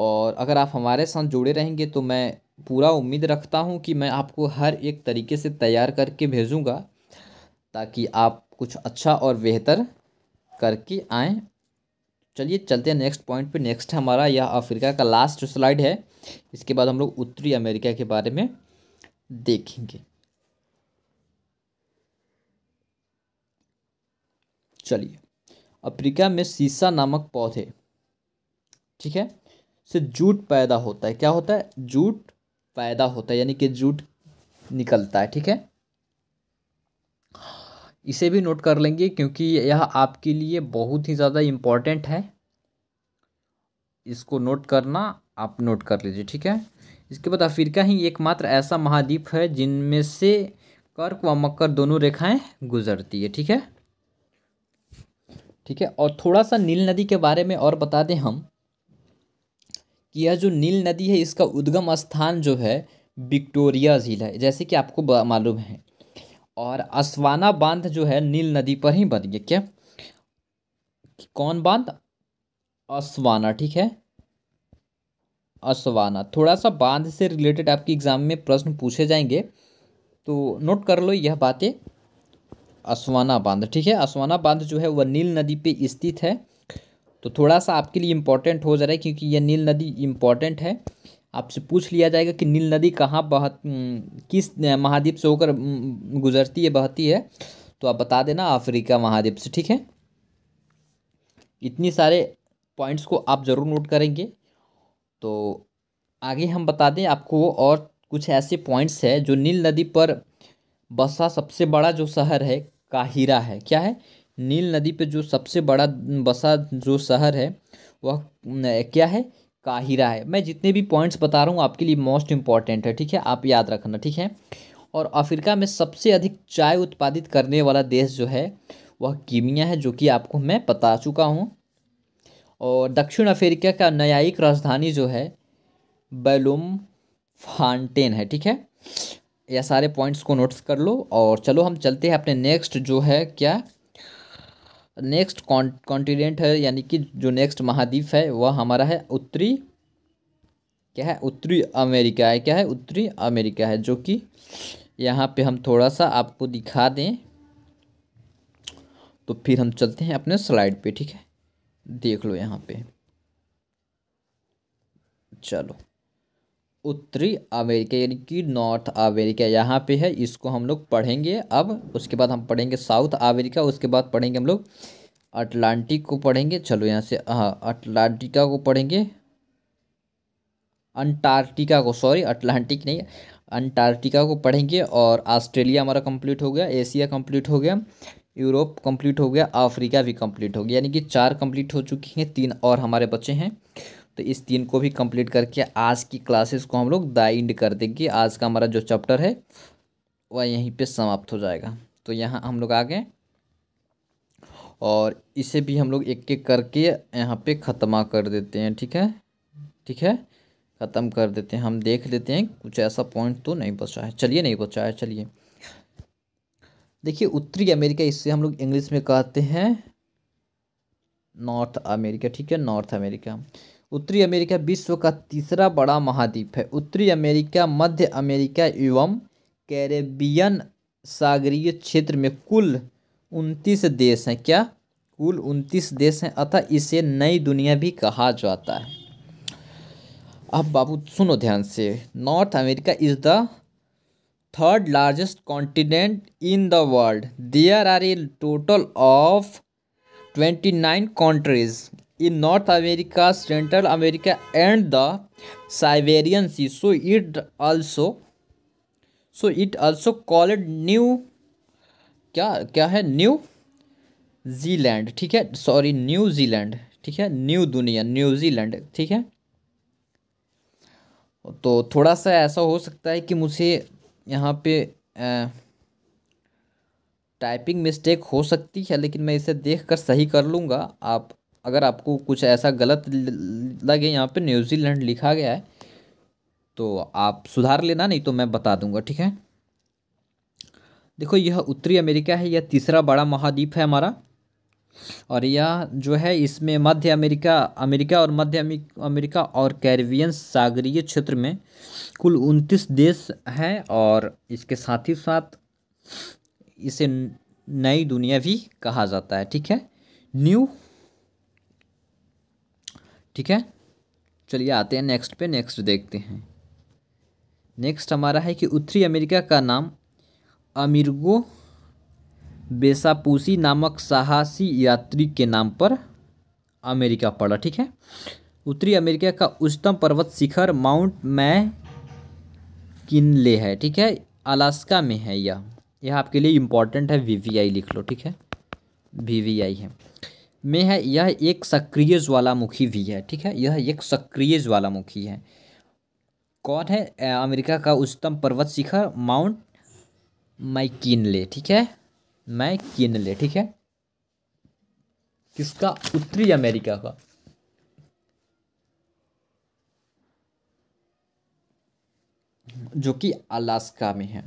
S1: और अगर आप हमारे साथ जुड़े रहेंगे तो मैं पूरा उम्मीद रखता हूँ कि मैं आपको हर एक तरीके से तैयार करके भेजूँगा ताकि आप कुछ अच्छा और बेहतर करके आएँ चलिए चलते हैं नेक्स्ट पॉइंट पे नेक्स्ट हमारा यह अफ्रीका का लास्ट स्लाइड है इसके बाद हम लोग उत्तरी अमेरिका के बारे में देखेंगे चलिए अफ्रीका में सीसा नामक पौधे ठीक है से जूट पैदा होता है क्या होता है जूट पैदा होता है यानी कि जूट निकलता है ठीक है इसे भी नोट कर लेंगे क्योंकि यह आपके लिए बहुत ही ज़्यादा इम्पॉर्टेंट है इसको नोट करना आप नोट कर लीजिए ठीक है इसके बाद अफ्रीका ही एकमात्र ऐसा महाद्वीप है जिनमें से कर्क व मकर दोनों रेखाएं गुजरती है ठीक है ठीक है और थोड़ा सा नील नदी के बारे में और बता दें हम कि यह जो नील नदी है इसका उद्गम स्थान जो है विक्टोरिया झील है जैसे कि आपको मालूम है और असवाना बांध जो है नील नदी पर ही बन गया क्या कौन बांध असवाना ठीक है असवाना थोड़ा सा बांध से रिलेटेड आपके एग्ज़ाम में प्रश्न पूछे जाएंगे तो नोट कर लो यह बातें असवाना बांध ठीक है असवाना बांध जो है वह नील नदी पे स्थित है तो थोड़ा सा आपके लिए इम्पोर्टेंट हो जा रहा है क्योंकि यह नील नदी इम्पॉर्टेंट है आपसे पूछ लिया जाएगा कि नील नदी कहाँ बह किस महाद्वीप से होकर गुजरती है बहती है तो आप बता देना अफ्रीका महाद्वीप से ठीक है इतनी सारे पॉइंट्स को आप ज़रूर नोट करेंगे तो आगे हम बता दें आपको और कुछ ऐसे पॉइंट्स है जो नील नदी पर बसा सबसे बड़ा जो शहर है का हीरा है क्या है नील नदी पे जो सबसे बड़ा बसा जो शहर है वह क्या है काहिरा है मैं जितने भी पॉइंट्स बता रहा हूँ आपके लिए मोस्ट इम्पॉर्टेंट है ठीक है आप याद रखना ठीक है और अफ्रीका में सबसे अधिक चाय उत्पादित करने वाला देश जो है वह कीमिया है जो कि आपको मैं बता चुका हूँ और दक्षिण अफ्रीका का न्यायिक राजधानी जो है बैलूम फांटेन है ठीक है या सारे पॉइंट्स को नोट्स कर लो और चलो हम चलते हैं अपने नेक्स्ट जो है क्या नेक्स्ट कॉन्टिनेंट है यानी कि जो नेक्स्ट महाद्वीप है वह हमारा है उत्तरी क्या है उत्तरी अमेरिका है क्या है उत्तरी अमेरिका है जो कि यहाँ पे हम थोड़ा सा आपको दिखा दें तो फिर हम चलते हैं अपने स्लाइड पे ठीक है देख लो यहाँ पे चलो उत्तरी अमेरिका यानी कि नॉर्थ अमेरिका यहाँ पे है इसको हम लोग पढ़ेंगे अब उसके बाद हम पढ़ेंगे साउथ अमेरिका उसके बाद पढ़ेंगे हम लोग अटलांटिक को पढ़ेंगे चलो यहाँ से हाँ अटलांटिका को पढ़ेंगे अंटार्कटिका को सॉरी अटलांटिक नहीं अंटार्कटिका को पढ़ेंगे और ऑस्ट्रेलिया हमारा कंप्लीट हो गया एशिया कंप्लीट हो गया यूरोप कंप्लीट हो गया अफ्रीका भी कंप्लीट हो गया यानी कि चार कंप्लीट हो चुकी हैं तीन और हमारे बच्चे हैं तो इस तीन को भी कंप्लीट करके आज की क्लासेस को हम लोग द इंड कर देंगे आज का हमारा जो चैप्टर है वह यहीं पे समाप्त हो जाएगा तो यहाँ हम लोग आ गए और इसे भी हम लोग एक एक करके यहाँ पे ख़त्मा कर देते हैं ठीक है ठीक है ख़त्म कर देते हैं हम देख लेते हैं कुछ ऐसा पॉइंट तो नहीं बचा है चलिए नहीं बचा है चलिए देखिए उत्तरी अमेरिका इससे हम लोग इंग्लिश में कहते हैं नॉर्थ अमेरिका ठीक है नॉर्थ अमेरिका उत्तरी अमेरिका विश्व का तीसरा बड़ा महाद्वीप है उत्तरी अमेरिका मध्य अमेरिका एवं कैरेबियन सागरीय क्षेत्र में कुल उनतीस देश हैं क्या कुल उनतीस देश हैं अतः इसे नई दुनिया भी कहा जाता है अब बाबू सुनो ध्यान से North America is the third largest continent in the world there are a total of twenty nine countries in North America Central America and the Siberian sea so it also so it also called new क्या क्या है new Zealand ठीक है sorry New Zealand ठीक है new दुनिया New Zealand ठीक है तो थोड़ा सा ऐसा हो सकता है कि मुझे यहाँ पे टाइपिंग मिस्टेक हो सकती है लेकिन मैं इसे देख कर सही कर लूँगा आप अगर आपको कुछ ऐसा गलत लगे यहाँ पे न्यूजीलैंड लिखा गया है तो आप सुधार लेना नहीं तो मैं बता दूंगा ठीक है देखो यह उत्तरी अमेरिका है यह तीसरा बड़ा महाद्वीप है हमारा और यह जो है इसमें मध्य अमेरिका अमेरिका और मध्य अमेरिका और कैरिबियन सागरीय क्षेत्र में कुल उनतीस देश हैं और इसके साथ ही साथ इसे नई दुनिया भी कहा जाता है ठीक है न्यू ठीक है चलिए आते हैं नेक्स्ट पे नेक्स्ट देखते हैं नेक्स्ट हमारा है कि उत्तरी अमेरिका का नाम अमीरगो बेसापूसी नामक साहसी यात्री के नाम पर अमेरिका पड़ा ठीक है उत्तरी अमेरिका का उच्चतम पर्वत शिखर माउंट मै किनले है ठीक है अलास्का में है यह यह आपके लिए इम्पोर्टेंट है वी वी आई लिख लो ठीक है वी वी आई है में है यह एक सक्रिय ज्वालामुखी भी है ठीक है यह एक सक्रिय ज्वालामुखी है कौन है अमेरिका का उच्चतम पर्वत शिखर माउंट मैकिनले ठीक है मैकिनले ठीक है किसका उत्तरी अमेरिका का जो कि अलास्का में है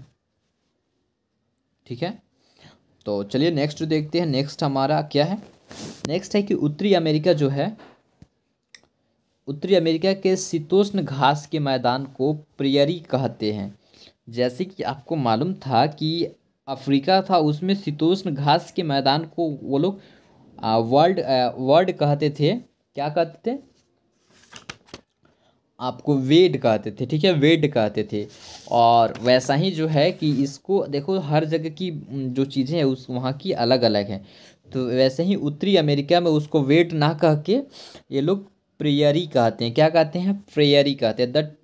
S1: ठीक है तो चलिए नेक्स्ट देखते हैं नेक्स्ट हमारा क्या है नेक्स्ट है कि उत्तरी अमेरिका जो है उत्तरी अमेरिका के शीतोष्ण घास के मैदान को प्रियरी कहते हैं जैसे कि आपको मालूम था कि अफ्रीका था उसमें शीतोष्ण घास के मैदान को वो लोग वर्ल्ड वर्ल्ड कहते थे क्या कहते थे आपको वेड कहते थे ठीक है वेड कहते थे और वैसा ही जो है कि इसको देखो हर जगह की जो चीज़ें हैं उस वहाँ की अलग अलग हैं तो वैसे ही उत्तरी अमेरिका में उसको वेट ना कह के ये लोग प्रेयरी कहते हैं क्या कहते हैं प्रेयरी कहते हैं the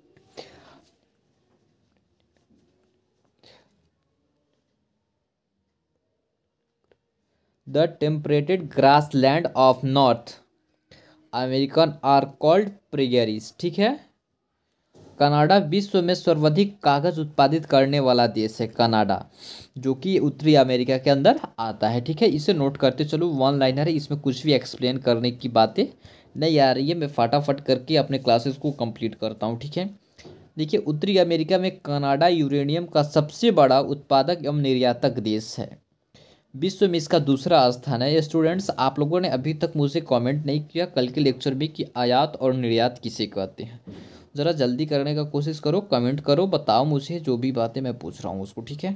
S1: the temperated grass land of North American are called prairies ठीक है कनाडा विश्व में सर्वाधिक कागज़ उत्पादित करने वाला देश है कनाडा जो कि उत्तरी अमेरिका के अंदर आता है ठीक है इसे नोट करते चलो वन लाइनर है इसमें कुछ भी एक्सप्लेन करने की बातें नहीं आ रही है मैं फटाफट करके अपने क्लासेस को कंप्लीट करता हूँ ठीक है देखिए उत्तरी अमेरिका में कनाडा यूरेनियम का सबसे बड़ा उत्पादक एवं निर्यातक देश है विश्व में इसका दूसरा स्थान है स्टूडेंट्स आप लोगों ने अभी तक मुझे कमेंट नहीं किया कल के लेक्चर में कि आयात और निर्यात किसे कहते हैं ज़रा जल्दी करने का कोशिश करो कमेंट करो बताओ मुझे जो भी बातें मैं पूछ रहा हूँ उसको ठीक है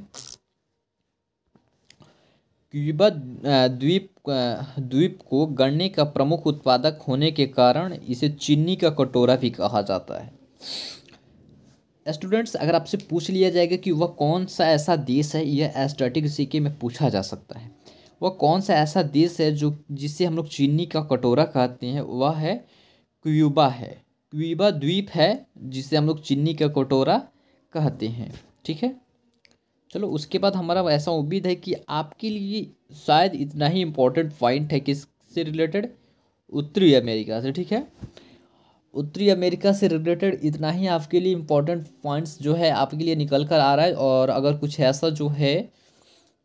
S1: क्यूबा द्वीप द्वीप को गन्ने का प्रमुख उत्पादक होने के कारण इसे चीनी का कटोरा भी कहा जाता है स्टूडेंट्स अगर आपसे पूछ लिया जाएगा कि वह कौन सा ऐसा देश है यह एस्टेटिक सीके में पूछा जा सकता है वह कौन सा ऐसा देश है जो जिसे हम लोग चीनी का कटोरा कहते हैं वह है क्यूबा है क्वीबा द्वीप है जिसे हम लोग चिन्नी का कटोरा कहते हैं ठीक है चलो उसके बाद हमारा ऐसा उम्मीद है कि आपके लिए शायद इतना ही इम्पोर्टेंट पॉइंट है किससे रिलेटेड उत्तरी अमेरिका से ठीक है उत्तरी अमेरिका से रिलेटेड इतना ही आपके लिए इम्पोर्टेंट पॉइंट्स जो है आपके लिए निकल कर आ रहा है और अगर कुछ ऐसा जो है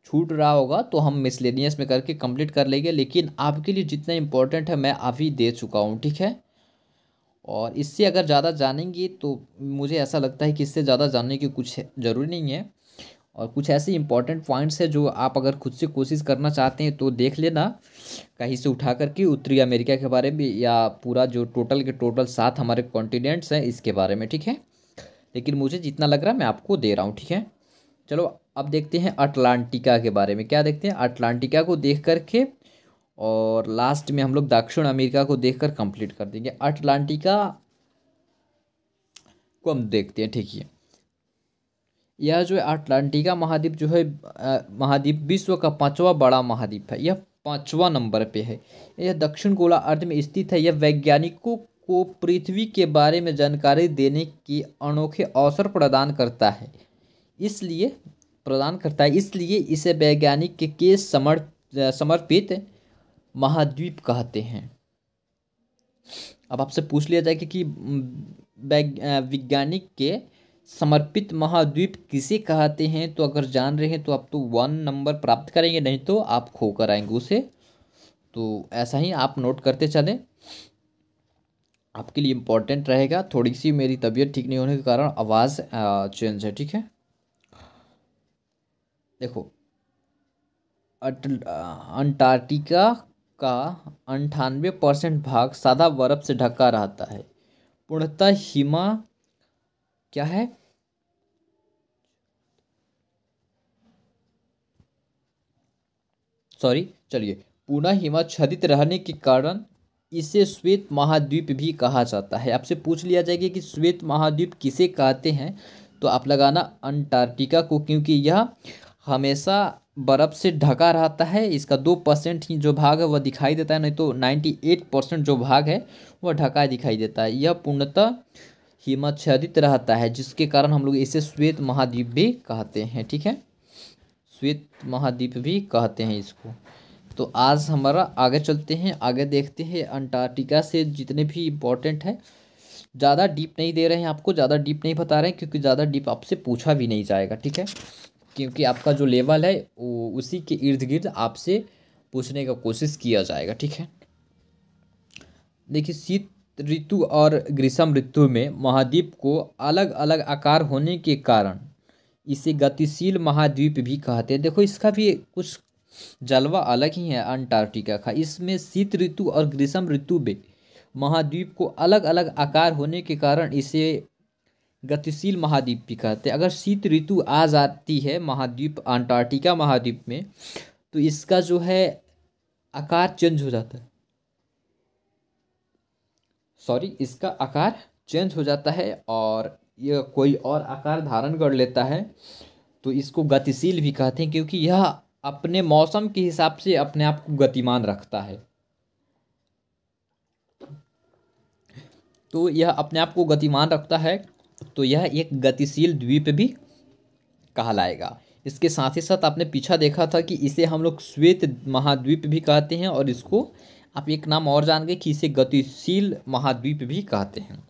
S1: छूट रहा होगा तो हम मिसलेनियस में करके कंप्लीट कर लेंगे लेकिन आपके लिए जितना इम्पोर्टेंट है मैं अभी दे चुका हूँ ठीक है और इससे अगर ज़्यादा जानेंगे तो मुझे ऐसा लगता है कि इससे ज़्यादा जानने की कुछ ज़रूरी नहीं है और कुछ ऐसे इंपॉर्टेंट पॉइंट्स हैं जो आप अगर खुद से कोशिश करना चाहते हैं तो देख लेना कहीं से उठा करके उत्तरी अमेरिका के बारे में या पूरा जो टोटल के टोटल सात हमारे कॉन्टिनेंट्स हैं इसके बारे में ठीक है लेकिन मुझे जितना लग रहा है मैं आपको दे रहा हूँ ठीक है चलो अब देखते हैं अटलांटिका के बारे में क्या देखते हैं अटलांटिका को देख करके और लास्ट में हम लोग दक्षिण अमेरिका को देखकर कंप्लीट कर देंगे अटलांटिका को हम देखते हैं ठीक है यह जो है अटलांटिका महाद्वीप जो है महाद्वीप विश्व का पांचवा बड़ा महाद्वीप है यह पांचवा नंबर पे है यह दक्षिण गोला अर्ध में स्थित है यह वैज्ञानिकों को पृथ्वी के बारे में जानकारी देने के अनोखे अवसर प्रदान करता है इसलिए प्रदान करता है इसलिए इसे वैज्ञानिक के, के समर्पित महाद्वीप कहते हैं अब आपसे पूछ लिया जाएगा कि वैज्ञानिक के समर्पित महाद्वीप किसे कहते हैं तो अगर जान रहे हैं तो आप तो वन नंबर प्राप्त करेंगे नहीं तो आप खो कर आएंगे उसे तो ऐसा ही आप नोट करते चलें आपके लिए इम्पोर्टेंट रहेगा थोड़ी सी मेरी तबीयत ठीक नहीं होने के कारण आवाज़ चेंज है ठीक है देखो अंटार्कटिका का अंठानवे परसेंट भाग सादा बर्फ से ढका रहता है पूर्णतः हिमा क्या है सॉरी चलिए पूना हिमा छदित रहने के कारण इसे श्वेत महाद्वीप भी कहा जाता है आपसे पूछ लिया जाएगा कि श्वेत महाद्वीप किसे कहते हैं तो आप लगाना अंटार्कटिका को क्योंकि यह हमेशा बर्फ़ से ढका रहता है इसका दो परसेंट ही जो भाग है वह दिखाई देता है नहीं तो नाइन्टी एट परसेंट जो भाग है वह ढका दिखाई देता है यह पूर्णतः हिमाच्छादित रहता है जिसके कारण हम लोग इसे श्वेत महाद्वीप भी कहते हैं ठीक है श्वेत महाद्वीप भी कहते हैं इसको तो आज हमारा आगे चलते हैं आगे देखते हैं अंटार्कटिका से जितने भी इम्पोर्टेंट है ज़्यादा डीप नहीं दे रहे हैं आपको ज़्यादा डीप नहीं बता रहे हैं क्योंकि ज़्यादा डीप आपसे पूछा भी नहीं जाएगा ठीक है क्योंकि आपका जो लेवल है वो उसी के इर्द गिर्द आपसे पूछने का कोशिश किया जाएगा ठीक है देखिए शीत ऋतु और ग्रीष्म ऋतु में महाद्वीप को अलग अलग आकार होने के कारण इसे गतिशील महाद्वीप भी कहते हैं देखो इसका भी कुछ जलवा अलग ही है अंटार्कटिका का इसमें शीत ऋतु और ग्रीष्म ऋतु में महाद्वीप को अलग अलग आकार होने के कारण इसे गतिशील महाद्वीप भी कहते हैं अगर शीत ऋतु आ जाती है महाद्वीप अंटार्कटिका महाद्वीप में तो इसका जो है आकार चेंज हो जाता है सॉरी इसका आकार चेंज हो जाता है और यह कोई और आकार धारण कर लेता है तो इसको गतिशील भी कहते हैं क्योंकि यह अपने मौसम के हिसाब से अपने आप को गतिमान रखता है तो यह अपने आप को गतिमान रखता है तो यह एक गतिशील द्वीप भी कहलाएगा इसके साथ ही साथ आपने पीछा देखा था कि इसे हम लोग श्वेत महाद्वीप भी कहते हैं और इसको आप एक नाम और जान गए कि इसे गतिशील महाद्वीप भी कहते हैं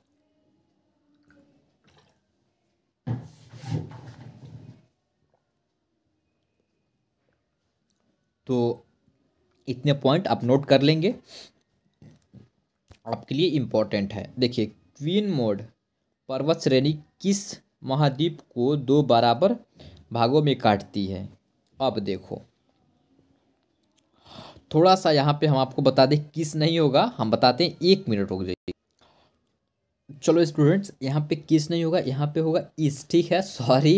S1: तो इतने पॉइंट आप नोट कर लेंगे आपके लिए इम्पोर्टेंट है देखिए क्वीन मोड पर्वत श्रेणी किस महाद्वीप को दो बराबर भागों में काटती है अब देखो थोड़ा सा यहाँ पे हम आपको बता दें किस नहीं होगा हम बताते हैं एक मिनट रुक जाइए चलो स्टूडेंट्स यहाँ पे किस नहीं होगा यहाँ पे होगा इस ठीक है सॉरी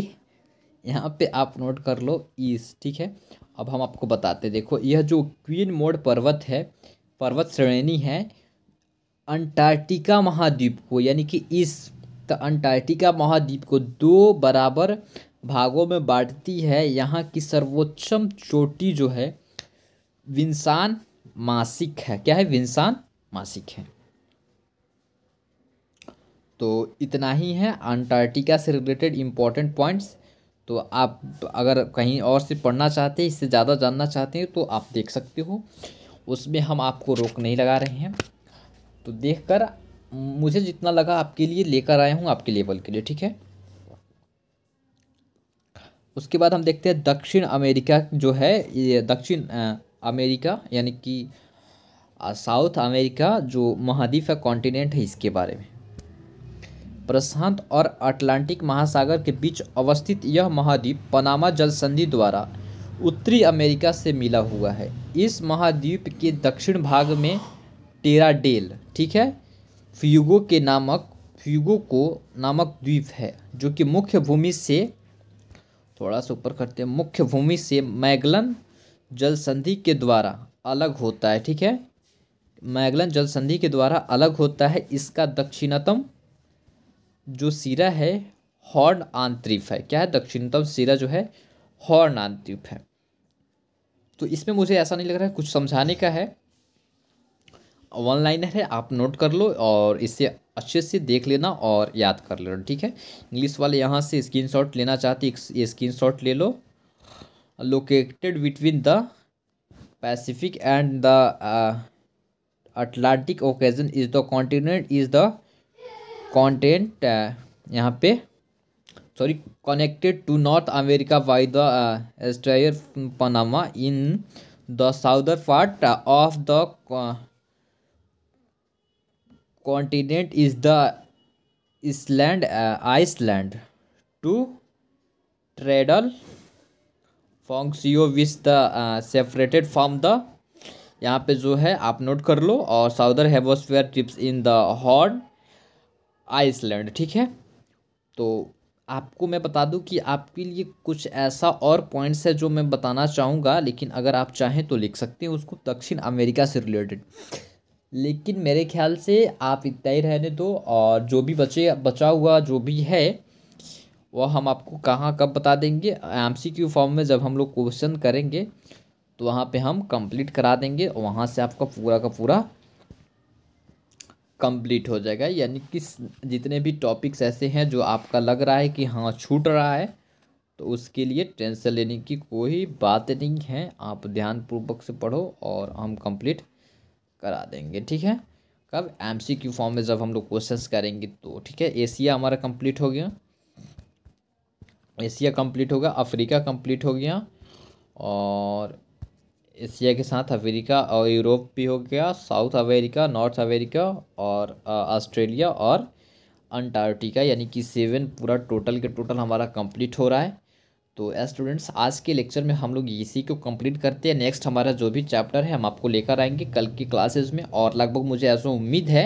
S1: यहाँ पे आप नोट कर लो इस ठीक है अब हम आपको बताते हैं देखो यह जो क्वीन मोड पर्वत है पर्वत श्रेणी है अंटार्कटिका महाद्वीप को यानी कि इस तो अंटार्कटिका महाद्वीप को दो बराबर भागों में बांटती है यहाँ की सर्वोच्चम चोटी जो है विंसान मासिक है क्या है विंसान मासिक है तो इतना ही है अंटार्कटिका से रिलेटेड इम्पॉर्टेंट पॉइंट्स तो आप अगर कहीं और से पढ़ना चाहते हैं इससे ज़्यादा जानना चाहते हैं तो आप देख सकते हो उसमें हम आपको रोक नहीं लगा रहे हैं तो देखकर मुझे जितना लगा आपके लिए लेकर आया हूँ आपके लेवल के लिए ठीक है उसके बाद हम देखते हैं दक्षिण अमेरिका जो है ये दक्षिण अमेरिका यानी कि साउथ अमेरिका जो महाद्वीप है कॉन्टिनेंट है इसके बारे में प्रशांत और अटलांटिक महासागर के बीच अवस्थित यह महाद्वीप पनामा जल संधि द्वारा उत्तरी अमेरिका से मिला हुआ है इस महाद्वीप के दक्षिण भाग में टेराडेल ठीक है फ्यूगो के नामक फ्यूगो को नामक द्वीप है जो कि मुख्य भूमि से थोड़ा सा ऊपर करते हैं मुख्य भूमि से मैगलन जल संधि के द्वारा अलग होता है ठीक है मैगलन जल संधि के द्वारा अलग होता है इसका दक्षिणतम जो सिरा है हॉर्न आंतरिप है क्या है दक्षिणतम सिरा जो है हॉर्न आंतरिप है तो इसमें मुझे ऐसा नहीं लग रहा है कुछ समझाने का है वन लाइनर है आप नोट कर लो और इसे अच्छे से देख लेना और याद कर लेना ठीक है इंग्लिश वाले यहाँ से स्क्रीन लेना चाहते ये स्क्रीन ले लो located between the Pacific and the Atlantic ocean is the continent is the content यहाँ पे sorry connected to North America by the isthmus Panama in the southern part of the continent is the island uh, iceland to ट्रेडल यो विस the separated from the यहाँ पे जो है आप नोट कर लो और southern hemisphere trips in the horn Iceland ठीक है तो आपको मैं बता दूँ कि आपके लिए कुछ ऐसा और पॉइंट्स है जो मैं बताना चाहूँगा लेकिन अगर आप चाहें तो लिख सकते हैं उसको दक्षिण अमेरिका से रिलेटेड लेकिन मेरे ख्याल से आप इतना ही रहने दो और जो भी बचे बचा हुआ जो भी है वह हम आपको कहाँ कब बता देंगे एम सी क्यू फॉर्म में जब हम लोग क्वेश्चन करेंगे तो वहाँ पे हम कंप्लीट करा देंगे वहाँ से आपका पूरा का पूरा कंप्लीट हो जाएगा यानी कि जितने भी टॉपिक्स ऐसे हैं जो आपका लग रहा है कि हाँ छूट रहा है तो उसके लिए टेंशन लेने की कोई बात नहीं है आप ध्यानपूर्वक से पढ़ो और हम कंप्लीट करा देंगे ठीक है कब एम सी क्यू फॉर्म में जब हम लोग क्वेश्चन करेंगे तो ठीक है एशिया हमारा कंप्लीट हो गया एशिया कंप्लीट गया अफ्रीका कंप्लीट हो गया और एशिया के साथ अफ्रीका और यूरोप भी हो गया साउथ अमेरिका नॉर्थ अमेरिका और ऑस्ट्रेलिया और अंटार्कटिका यानी कि सेवन पूरा टोटल के टोटल हमारा कंप्लीट हो रहा है तो स्टूडेंट्स आज के लेक्चर में हम लोग इसी को कंप्लीट करते हैं नेक्स्ट हमारा जो भी चैप्टर है हम आपको लेकर आएंगे कल की क्लासेस में और लगभग मुझे ऐसा उम्मीद है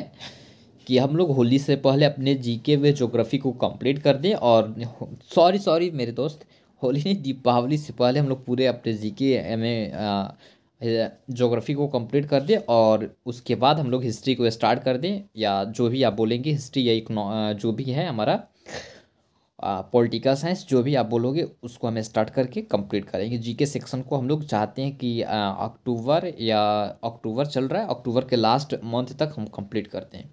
S1: कि हम लोग होली से पहले अपने जीके व जोग्राफी को कंप्लीट कर दें और सॉरी सॉरी मेरे दोस्त होली नहीं दीपावली से पहले हम लोग पूरे अपने जीके में जोग्राफी को कंप्लीट कर दें और उसके बाद हम लोग हिस्ट्री को स्टार्ट कर दें या जो भी आप बोलेंगे हिस्ट्री या इकनो जो भी है हमारा पॉलिटिकल साइंस जो भी आप बोलोगे उसको हमें स्टार्ट करके कंप्लीट करेंगे जीके सेक्शन को हम लोग चाहते हैं कि अक्टूबर या अक्टूबर चल रहा है अक्टूबर के लास्ट मंथ तक हम कंप्लीट करते हैं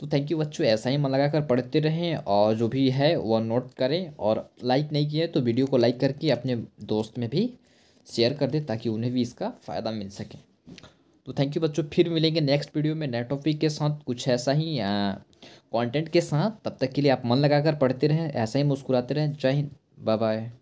S1: तो थैंक यू बच्चों ऐसा ही मन लगा कर पढ़ते रहें और जो भी है वह नोट करें और लाइक नहीं किया तो वीडियो को लाइक करके अपने दोस्त में भी शेयर कर दें ताकि उन्हें भी इसका फ़ायदा मिल सके तो थैंक यू बच्चों फिर मिलेंगे नेक्स्ट वीडियो में नए टॉपिक के साथ कुछ ऐसा ही कंटेंट के साथ तब तक के लिए आप मन लगाकर पढ़ते रहें ऐसा ही मुस्कुराते रहें जय हिंद बाय बाय